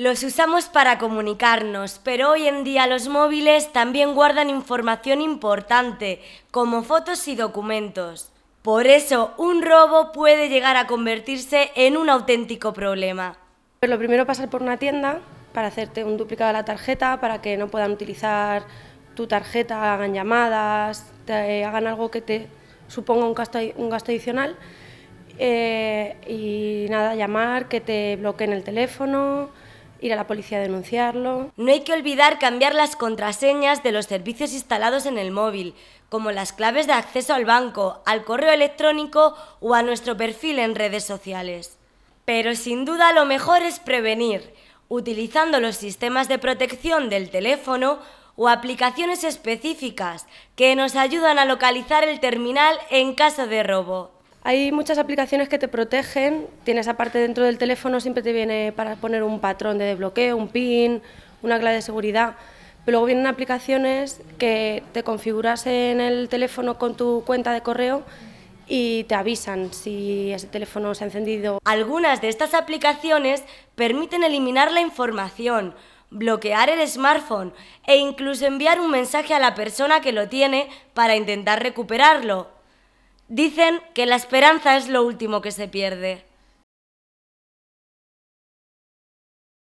Los usamos para comunicarnos, pero hoy en día los móviles también guardan información importante, como fotos y documentos. Por eso, un robo puede llegar a convertirse en un auténtico problema. Pues lo primero, pasar por una tienda para hacerte un duplicado de la tarjeta, para que no puedan utilizar tu tarjeta, hagan llamadas, hagan algo que te suponga un gasto, adicional. Eh, y nada, llamar, que te bloqueen el teléfono, ir a la policía a denunciarlo. No hay que olvidar cambiar las contraseñas de los servicios instalados en el móvil, como las claves de acceso al banco, al correo electrónico o a nuestro perfil en redes sociales. Pero sin duda lo mejor es prevenir, utilizando los sistemas de protección del teléfono o aplicaciones específicas que nos ayudan a localizar el terminal en caso de robo. Hay muchas aplicaciones que te protegen, tienes parte dentro del teléfono, siempre te viene para poner un patrón de desbloqueo, un PIN, una clave de seguridad, pero luego vienen aplicaciones que te configuras en el teléfono con tu cuenta de correo y te avisan si ese teléfono se ha encendido. Algunas de estas aplicaciones permiten eliminar la información, bloquear el smartphone e incluso enviar un mensaje a la persona que lo tiene para intentar recuperarlo. Dicen que la esperanza es lo último que se pierde.